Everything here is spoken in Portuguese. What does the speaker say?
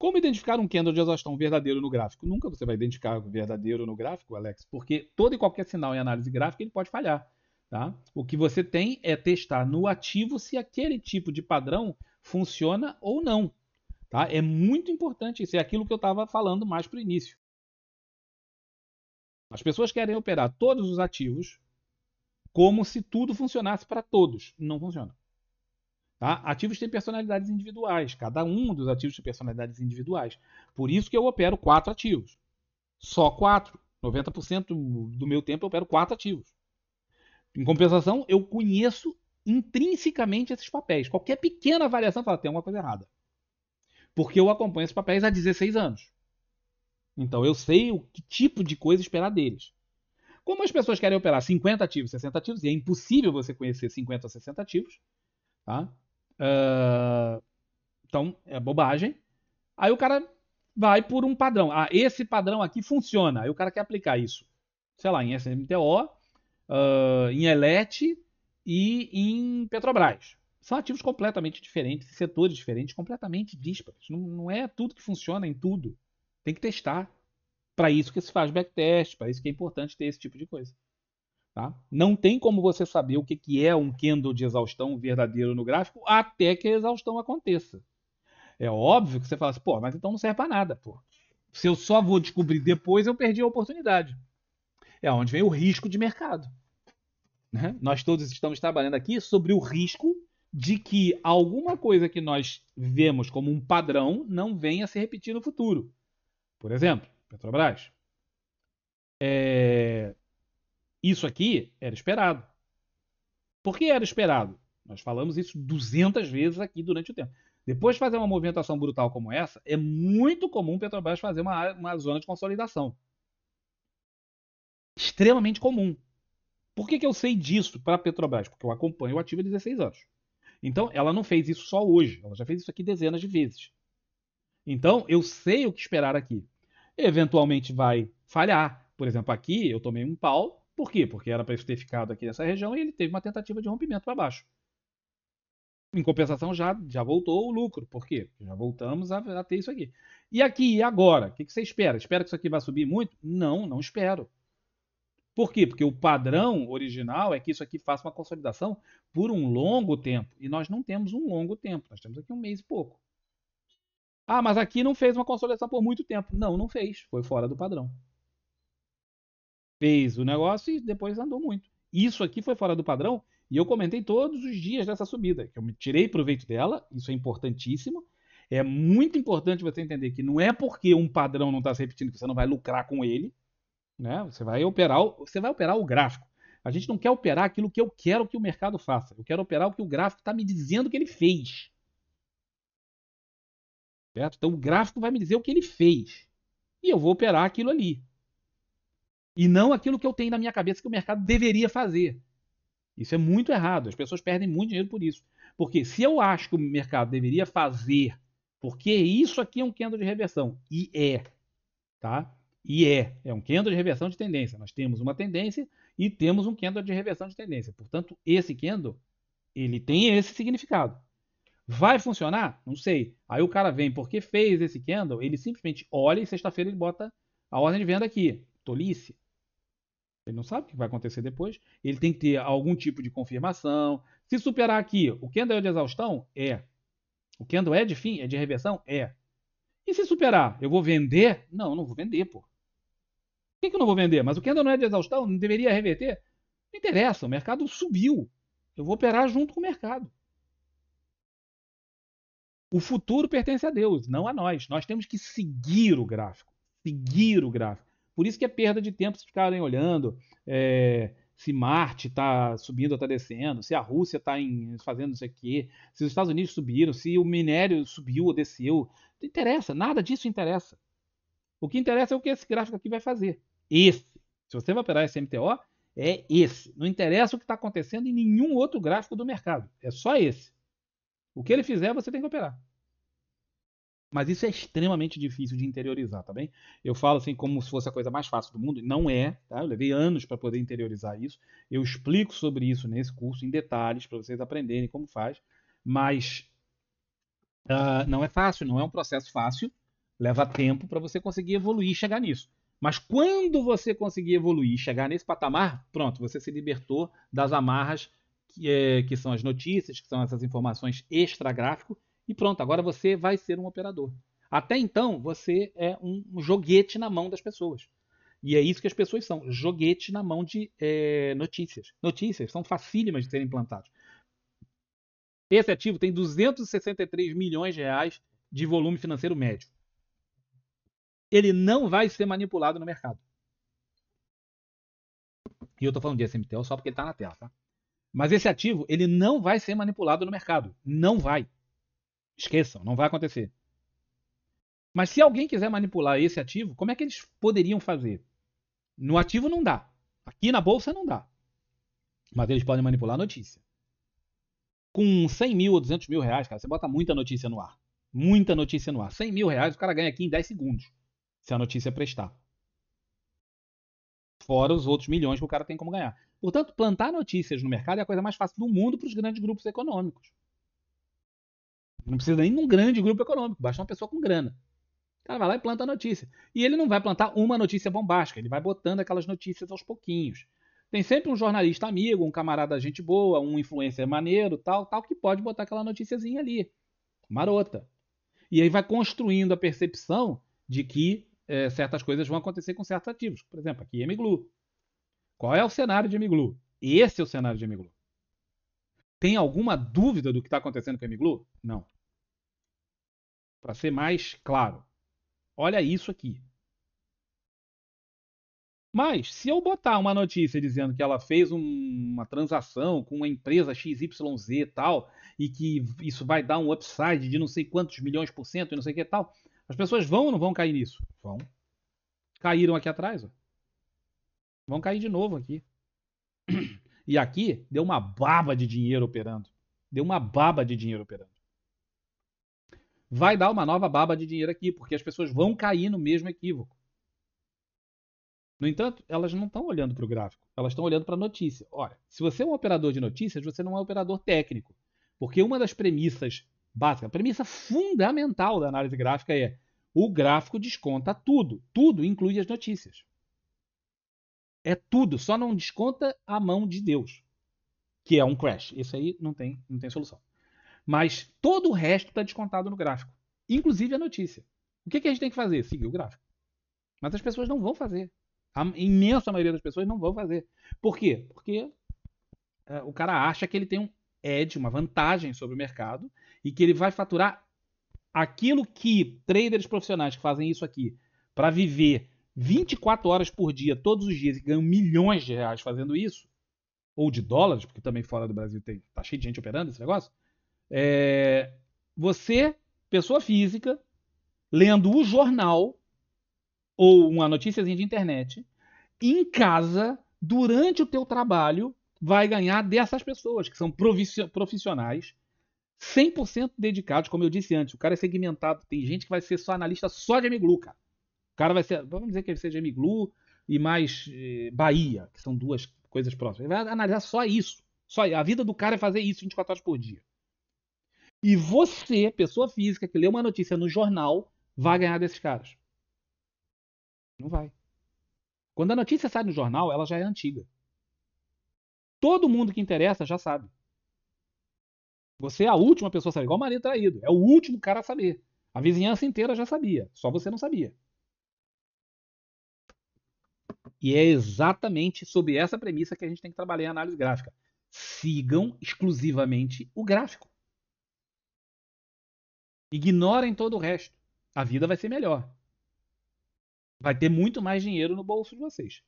Como identificar um candle de exaustão verdadeiro no gráfico? Nunca você vai identificar verdadeiro no gráfico, Alex, porque todo e qualquer sinal em análise gráfica ele pode falhar. Tá? O que você tem é testar no ativo se aquele tipo de padrão funciona ou não. Tá? É muito importante isso, é aquilo que eu estava falando mais para o início. As pessoas querem operar todos os ativos como se tudo funcionasse para todos. Não funciona. Tá? Ativos têm personalidades individuais. Cada um dos ativos tem personalidades individuais. Por isso que eu opero quatro ativos. Só quatro. 90% do meu tempo eu opero quatro ativos. Em compensação, eu conheço intrinsecamente esses papéis. Qualquer pequena variação fala, tem alguma coisa errada. Porque eu acompanho esses papéis há 16 anos. Então eu sei o que tipo de coisa esperar deles. Como as pessoas querem operar 50 ativos, 60 ativos, e é impossível você conhecer 50 ou 60 ativos, tá? Uh, então, é bobagem. Aí o cara vai por um padrão. Ah, esse padrão aqui funciona. Aí o cara quer aplicar isso, sei lá, em SMTO, uh, ah, em ELET e em Petrobras. São ativos completamente diferentes, setores diferentes, completamente díspares. Não, não é tudo que funciona em tudo. Tem que testar. Para isso que se faz backtest, para isso que é importante ter esse tipo de coisa. Tá? Não tem como você saber o que, que é um candle de exaustão verdadeiro no gráfico até que a exaustão aconteça. É óbvio que você fala assim, pô, mas então não serve para nada, pô. Se eu só vou descobrir depois, eu perdi a oportunidade. É onde vem o risco de mercado. Né? Nós todos estamos trabalhando aqui sobre o risco de que alguma coisa que nós vemos como um padrão não venha a se repetir no futuro. Por exemplo, Petrobras. É... Isso aqui era esperado. Por que era esperado? Nós falamos isso 200 vezes aqui durante o tempo. Depois de fazer uma movimentação brutal como essa, é muito comum Petrobras fazer uma, uma zona de consolidação. Extremamente comum. Por que, que eu sei disso para a Petrobras? Porque eu acompanho o ativo há 16 anos. Então, ela não fez isso só hoje, ela já fez isso aqui dezenas de vezes. Então, eu sei o que esperar aqui. Eventualmente vai falhar. Por exemplo, aqui eu tomei um pau, por quê? Porque era para ter ficado aqui nessa região e ele teve uma tentativa de rompimento para baixo. Em compensação, já, já voltou o lucro. Por quê? Já voltamos a, a ter isso aqui. E aqui e agora? O que, que você espera? Espera que isso aqui vá subir muito? Não, não espero. Por quê? Porque o padrão original é que isso aqui faça uma consolidação por um longo tempo. E nós não temos um longo tempo, nós temos aqui um mês e pouco. Ah, mas aqui não fez uma consolidação por muito tempo. Não, não fez. Foi fora do padrão fez o negócio e depois andou muito. Isso aqui foi fora do padrão e eu comentei todos os dias dessa subida, que eu me tirei proveito dela, isso é importantíssimo. É muito importante você entender que não é porque um padrão não está se repetindo que você não vai lucrar com ele, né? Você vai operar, você vai operar o gráfico. A gente não quer operar aquilo que eu quero que o mercado faça. Eu quero operar o que o gráfico está me dizendo que ele fez. Certo? Então o gráfico vai me dizer o que ele fez. E eu vou operar aquilo ali. E não aquilo que eu tenho na minha cabeça que o mercado deveria fazer. Isso é muito errado. As pessoas perdem muito dinheiro por isso. Porque se eu acho que o mercado deveria fazer, porque isso aqui é um candle de reversão, e é, tá? E é, é um candle de reversão de tendência. Nós temos uma tendência e temos um candle de reversão de tendência. Portanto, esse candle, ele tem esse significado. Vai funcionar? Não sei. Aí o cara vem porque fez esse candle, ele simplesmente olha e sexta-feira ele bota a ordem de venda aqui tolice. Ele não sabe o que vai acontecer depois. Ele tem que ter algum tipo de confirmação. Se superar aqui, o Kendo é de exaustão? É. O Kendo é de fim? É de reversão? É. E se superar, eu vou vender? Não, não vou vender, pô. Por que, que eu não vou vender? Mas o Kendo não é de exaustão? Não deveria reverter? Não interessa, o mercado subiu. Eu vou operar junto com o mercado. O futuro pertence a Deus, não a nós. Nós temos que seguir o gráfico. Seguir o gráfico. Por isso que é perda de tempo se ficarem olhando é, se Marte está subindo ou está descendo, se a Rússia está fazendo isso aqui, se os Estados Unidos subiram, se o minério subiu ou desceu. Não interessa, nada disso interessa. O que interessa é o que esse gráfico aqui vai fazer. Esse. Se você vai operar esse MTO, é esse. Não interessa o que está acontecendo em nenhum outro gráfico do mercado. É só esse. O que ele fizer, você tem que operar. Mas isso é extremamente difícil de interiorizar, tá bem? Eu falo assim como se fosse a coisa mais fácil do mundo, não é, tá? Eu levei anos para poder interiorizar isso. Eu explico sobre isso nesse curso em detalhes para vocês aprenderem como faz, mas uh, não é fácil, não é um processo fácil. Leva tempo para você conseguir evoluir e chegar nisso. Mas quando você conseguir evoluir e chegar nesse patamar, pronto, você se libertou das amarras que, é, que são as notícias, que são essas informações extragráficas, e pronto, agora você vai ser um operador. Até então, você é um joguete na mão das pessoas. E é isso que as pessoas são: joguete na mão de é, notícias. Notícias são facílimas de serem implantadas. Esse ativo tem 263 milhões de reais de volume financeiro médio. Ele não vai ser manipulado no mercado. E eu estou falando de SMTL só porque ele está na tela, tá? Mas esse ativo, ele não vai ser manipulado no mercado. Não vai. Esqueçam, não vai acontecer. Mas se alguém quiser manipular esse ativo, como é que eles poderiam fazer? No ativo não dá. Aqui na bolsa não dá. Mas eles podem manipular a notícia. Com 100 mil ou 200 mil reais, cara, você bota muita notícia no ar. Muita notícia no ar. 100 mil reais o cara ganha aqui em 10 segundos. Se a notícia prestar. Fora os outros milhões que o cara tem como ganhar. Portanto, plantar notícias no mercado é a coisa mais fácil do mundo para os grandes grupos econômicos. Não precisa nem de um grande grupo econômico, basta uma pessoa com grana. O cara vai lá e planta a notícia. E ele não vai plantar uma notícia bombástica, ele vai botando aquelas notícias aos pouquinhos. Tem sempre um jornalista amigo, um camarada gente boa, um influencer maneiro, tal, tal, que pode botar aquela noticiazinha ali, marota. E aí vai construindo a percepção de que é, certas coisas vão acontecer com certos ativos. Por exemplo, aqui Emiglu. Qual é o cenário de Emiglu? Esse é o cenário de Emiglu. Tem alguma dúvida do que está acontecendo com a Emiglu? Não. Para ser mais claro, olha isso aqui. Mas, se eu botar uma notícia dizendo que ela fez um, uma transação com uma empresa XYZ e tal, e que isso vai dar um upside de não sei quantos milhões por cento e não sei o que tal, as pessoas vão ou não vão cair nisso? Vão. Caíram aqui atrás, ó. Vão cair de novo aqui. E aqui deu uma baba de dinheiro operando. Deu uma baba de dinheiro operando vai dar uma nova baba de dinheiro aqui, porque as pessoas vão cair no mesmo equívoco. No entanto, elas não estão olhando para o gráfico, elas estão olhando para a notícia. Olha, se você é um operador de notícias, você não é um operador técnico. Porque uma das premissas básicas, a premissa fundamental da análise gráfica é o gráfico desconta tudo. Tudo inclui as notícias. É tudo, só não desconta a mão de Deus, que é um crash. Isso aí não tem, não tem solução. Mas todo o resto está descontado no gráfico, inclusive a notícia. O que, que a gente tem que fazer? Seguir o gráfico. Mas as pessoas não vão fazer. A imensa maioria das pessoas não vão fazer. Por quê? Porque é, o cara acha que ele tem um edge, uma vantagem sobre o mercado e que ele vai faturar aquilo que traders profissionais que fazem isso aqui para viver 24 horas por dia, todos os dias, e ganham milhões de reais fazendo isso, ou de dólares, porque também fora do Brasil tem, tá cheio de gente operando esse negócio, é, você, pessoa física, lendo o jornal ou uma noticiazinha de internet, em casa, durante o teu trabalho, vai ganhar dessas pessoas, que são profissionais, 100% dedicados, como eu disse antes. O cara é segmentado. Tem gente que vai ser só analista só de Amiglu, cara. O cara vai ser, vamos dizer que ele seja Amiglu e mais eh, Bahia, que são duas coisas próximas. Ele vai analisar só isso. Só, a vida do cara é fazer isso 24 horas por dia. E você, pessoa física, que lê uma notícia no jornal, vai ganhar desses caras. Não vai. Quando a notícia sai no jornal, ela já é antiga. Todo mundo que interessa já sabe. Você é a última pessoa a saber, igual o marido traído. É o último cara a saber. A vizinhança inteira já sabia, só você não sabia. E é exatamente sobre essa premissa que a gente tem que trabalhar em análise gráfica. Sigam exclusivamente o gráfico. Ignorem todo o resto. A vida vai ser melhor. Vai ter muito mais dinheiro no bolso de vocês.